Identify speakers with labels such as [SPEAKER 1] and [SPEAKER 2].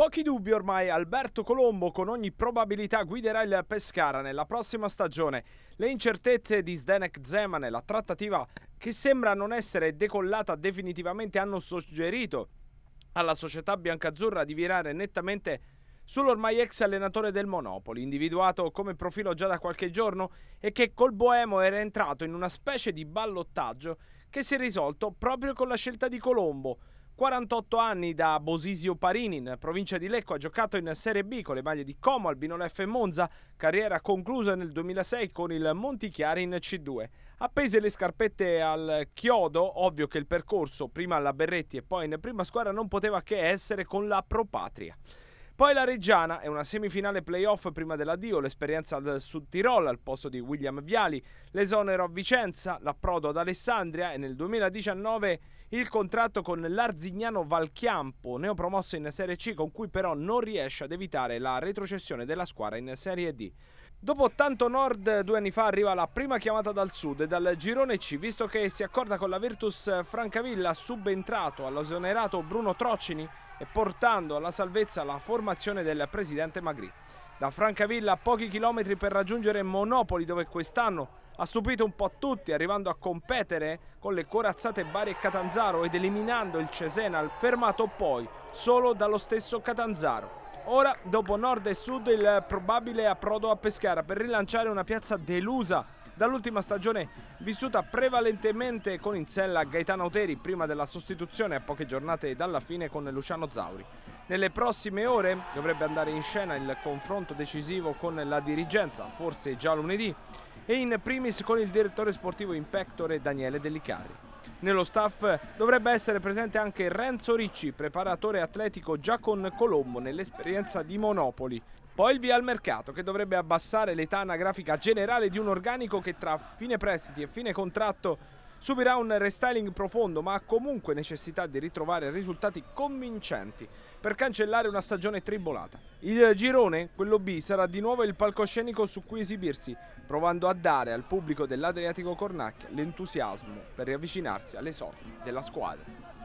[SPEAKER 1] Pochi dubbi ormai, Alberto Colombo con ogni probabilità guiderà il Pescara nella prossima stagione. Le incertezze di Zdenek Zeman e la trattativa che sembra non essere decollata definitivamente hanno suggerito alla società biancazzurra di virare nettamente sull'ormai ex allenatore del Monopoli, individuato come profilo già da qualche giorno e che col Boemo era entrato in una specie di ballottaggio che si è risolto proprio con la scelta di Colombo, 48 anni da Bosisio Parini in provincia di Lecco, ha giocato in Serie B con le maglie di Como, Albino F e Monza, carriera conclusa nel 2006 con il Montichiari in C2. Appese le scarpette al chiodo, ovvio che il percorso prima alla Berretti e poi in prima squadra non poteva che essere con la Pro Patria. Poi la Reggiana è una semifinale playoff prima dell'addio, l'esperienza al Sud Tirol al posto di William Viali, l'esonero a Vicenza, l'approdo ad Alessandria e nel 2019 il contratto con l'Arzignano Valchiampo, neopromosso in Serie C con cui però non riesce ad evitare la retrocessione della squadra in Serie D. Dopo tanto Nord due anni fa arriva la prima chiamata dal Sud e dal girone C, visto che si accorda con la Virtus Francavilla subentrato all'esonerato Bruno Trocini e portando alla salvezza la formazione del presidente Magri. Da Francavilla a pochi chilometri per raggiungere Monopoli dove quest'anno ha stupito un po' tutti arrivando a competere con le corazzate Bari e Catanzaro ed eliminando il Cesena fermato poi solo dallo stesso Catanzaro. Ora, dopo nord e sud, il probabile approdo a Pescara per rilanciare una piazza delusa dall'ultima stagione vissuta prevalentemente con in sella Gaetano Oteri prima della sostituzione a poche giornate dalla fine con Luciano Zauri. Nelle prossime ore dovrebbe andare in scena il confronto decisivo con la dirigenza, forse già lunedì e in primis con il direttore sportivo in pectore Daniele Dellicari. Nello staff dovrebbe essere presente anche Renzo Ricci, preparatore atletico già con Colombo nell'esperienza di Monopoli. Poi il via al mercato che dovrebbe abbassare l'età anagrafica generale di un organico che tra fine prestiti e fine contratto Subirà un restyling profondo ma ha comunque necessità di ritrovare risultati convincenti per cancellare una stagione tribolata. Il girone, quello B, sarà di nuovo il palcoscenico su cui esibirsi, provando a dare al pubblico dell'Adriatico Cornacchia l'entusiasmo per riavvicinarsi alle sorti della squadra.